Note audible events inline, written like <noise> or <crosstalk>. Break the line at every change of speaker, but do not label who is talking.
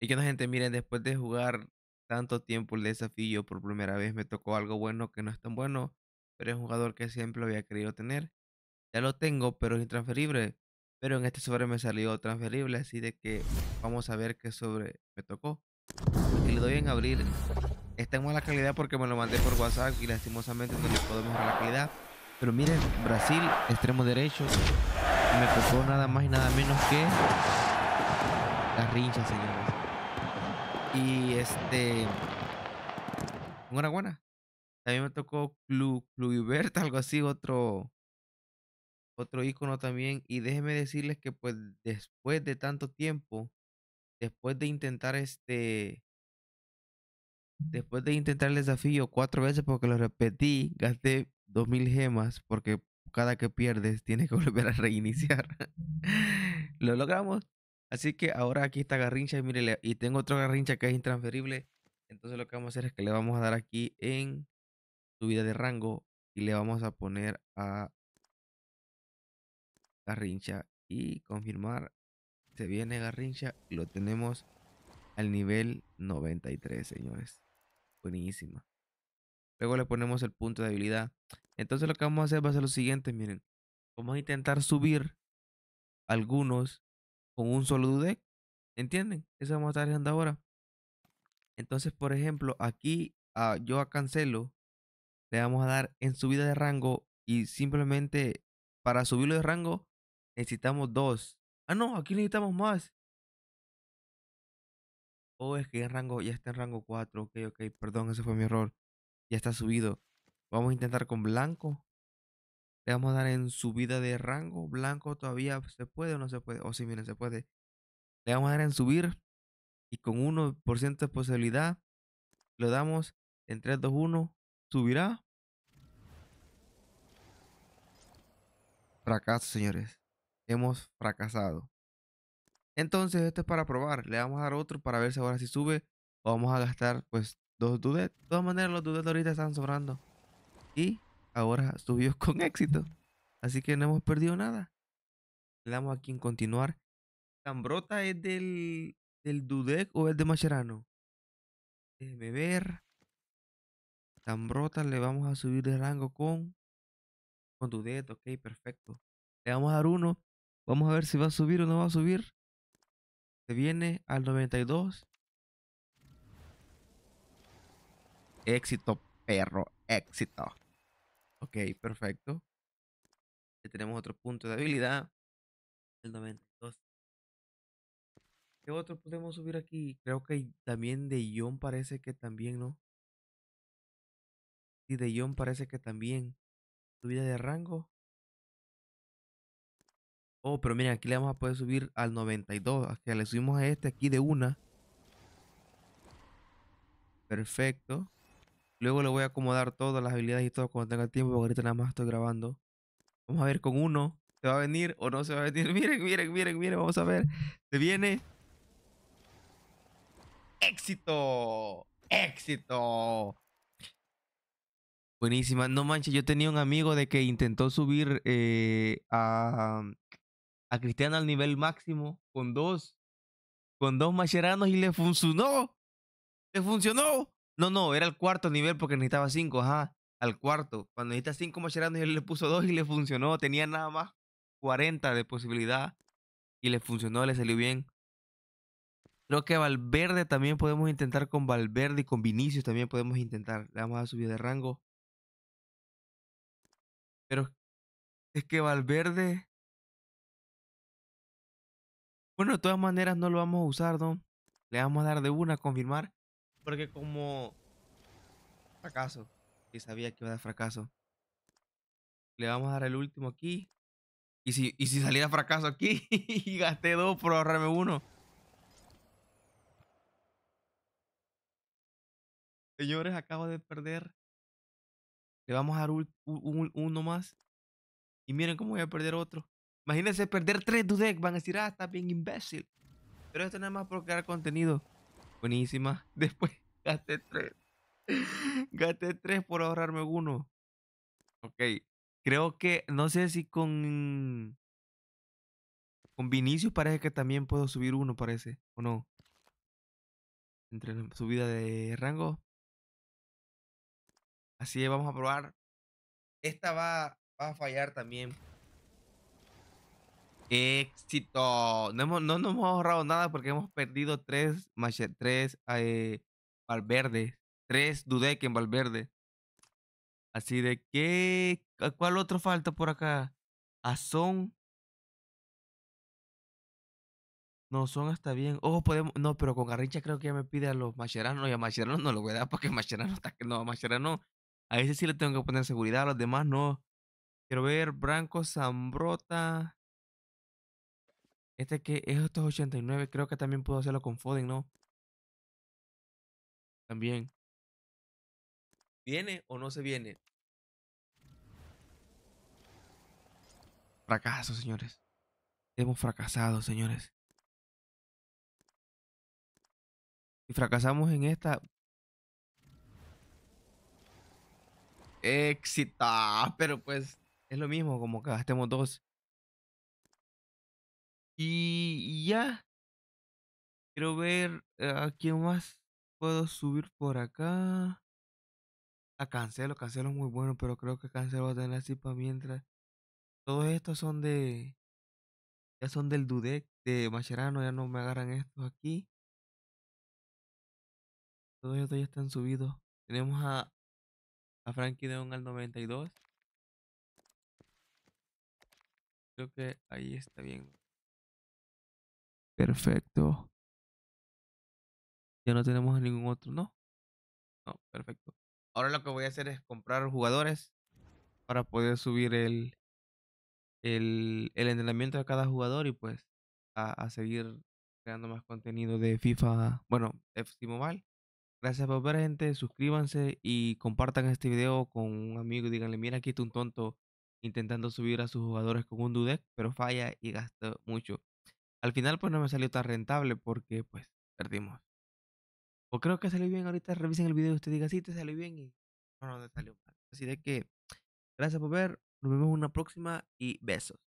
Y que la gente, miren, después de jugar tanto tiempo el desafío por primera vez, me tocó algo bueno que no es tan bueno, pero es un jugador que siempre había querido tener. Ya lo tengo, pero es intransferible. Pero en este sobre me salió transferible, así de que vamos a ver qué sobre me tocó. Y le doy en abrir. Está en mala calidad porque me lo mandé por WhatsApp y lastimosamente no le puedo mejorar la calidad. Pero miren, Brasil, extremo derecho, me tocó nada más y nada menos que las rinchas, señores. Y este. enhorabuena, buena. También me tocó Clu, <laughs> algo así, otro. Otro icono también. Y déjenme decirles que, pues, después de tanto tiempo, después de intentar este. Después de intentar el desafío cuatro veces porque lo repetí, gasté 2000 gemas porque cada que pierdes tienes que <laughs> volver a reiniciar. lo logramos. Así que ahora aquí está Garrincha y mire, y tengo otro Garrincha que es intransferible. Entonces lo que vamos a hacer es que le vamos a dar aquí en subida de rango y le vamos a poner a Garrincha y confirmar. Se viene Garrincha y lo tenemos al nivel 93, señores. Buenísima. Luego le ponemos el punto de habilidad. Entonces lo que vamos a hacer va a ser lo siguiente, miren. Vamos a intentar subir algunos con un solo Dudek. ¿Entienden? Eso vamos a estar ahora. Entonces, por ejemplo, aquí ah, yo a Cancelo le vamos a dar en subida de rango y simplemente para subirlo de rango necesitamos dos. Ah, no, aquí necesitamos más. Oh, es que en rango, ya está en rango 4. Ok, ok, perdón, ese fue mi error. Ya está subido. Vamos a intentar con blanco. Le vamos a dar en subida de rango. Blanco todavía se puede o no se puede. O si sí, miren, se puede. Le vamos a dar en subir. Y con 1% de posibilidad. Lo damos en 3, 2, 1. Subirá. Fracaso, señores. Hemos fracasado. Entonces, esto es para probar. Le vamos a dar otro para ver si ahora si sí sube. vamos a gastar, pues, dos dudes. De todas maneras, los dudes ahorita están sobrando. Y ahora <laughs> subió con éxito. Así que no hemos perdido nada. Le damos aquí en continuar. Tambrota es del, del Dudek o es de Macherano? Déjeme ver. Tambrota le vamos a subir de rango con, con Ok, perfecto. Le vamos a dar uno. Vamos a ver si va a subir o no va a subir. Se viene al 92. Éxito, perro. Éxito. Ok, perfecto. Ya tenemos otro punto de habilidad. El 92. ¿Qué otro podemos subir aquí? Creo que también de Ion parece que también, ¿no? Sí, de Ion parece que también. Subida de rango. Oh, pero miren, aquí le vamos a poder subir al 92. Que le subimos a este aquí de una. Perfecto. Luego le voy a acomodar todas las habilidades y todo cuando tenga tiempo, porque ahorita nada más estoy grabando. Vamos a ver con uno, ¿se va a venir o no se va a venir? <laughs> Miren, miren, miren, miren, vamos a ver. Se viene. ¡Éxito! ¡Éxito! Buenísima. No manches, yo tenía un amigo de que intentó subir eh, a, a Cristiano al nivel máximo con dos, con dos macheranos y le funcionó. Le funcionó. No, no, era el cuarto nivel porque necesitaba cinco, ajá. Al cuarto. Cuando necesita cinco y él le puso dos y le funcionó. Tenía nada más 40 de posibilidad. Y le funcionó, le salió bien. Creo que Valverde también podemos intentar con Valverde y con Vinicius también podemos intentar. Le vamos a subir de rango. Pero es que Valverde. Bueno, de todas maneras no lo vamos a usar, ¿no? Le vamos a dar de una a confirmar. Porque como fracaso, y sabía que iba a dar fracaso. Le vamos a dar el último aquí. Y si, y si saliera fracaso aquí, <laughs> y gasté dos por ahorrarme uno. Señores, acabo de perder. Le vamos a dar un, uno más. Y miren cómo voy a perder otro. Imagínense perder tres deck Van a decir, ah, está bien imbécil. Pero esto nada más por crear contenido. Buenísima. <laughs> Después Gaste tres. Gaste tres por ahorrarme uno. Ok. Creo que, no sé si con. Con Vinicius parece que también puedo subir uno, parece. ¿O no? Entre la subida de rango. Así es, vamos a probar. Esta va, va a fallar también. Éxito. No, hemos, no nos hemos ahorrado nada porque hemos perdido tres, tres eh, Valverde, tres Dudek en Valverde. Así de que, ¿cuál otro falta por acá? Azón. No, son hasta bien. ojo oh, podemos. No, pero con Garrincha creo que ya me pide a los macheranos. Y a Macherano no lo voy a dar porque <laughs> Macherano está que no. A Macherano, a ese sí le tengo que poner seguridad. A los demás no. Quiero ver Branco, Zambrota. Este que es estos 89, creo que también puedo hacerlo con Foden, ¿no? También. ¿Viene o no se viene? Fracaso, señores. Hemos fracasado, señores. Si fracasamos en esta... Éxito. Pero pues es lo mismo como que gastemos dos. Y, ya. Quiero ver a ah, quién más puedo subir por acá. A ah, Cancelo, Cancelo es muy bueno, pero creo que Cancelo va a tener la cipa mientras. Todos estos son de. Ya son del Dudek, de Macherano, ya no me agarran estos aquí. Todos estos ya están subidos. Tenemos a, a Frankie Deon al 92. Creo que ahí está bien. Perfecto. Ya no tenemos ningún otro, ¿no? No, perfecto. Ahora lo que voy a hacer es comprar jugadores para poder subir el, el, el entrenamiento de cada jugador y pues a, seguir creando más contenido de FIFA, bueno, FC Mobile. Gracias por ver, gente. Suscríbanse y compartan este video con un amigo. Díganle, mira, aquí está un tonto intentando subir a sus jugadores con un Dudek, pero falla y gasta mucho. Al final pues no me salió tan rentable porque pues perdimos. O creo que salió bien, ahorita revisen el video y usted diga, Si te salió bien y no, no te salió mal. Así de que, gracias por ver, nos vemos en una próxima y besos.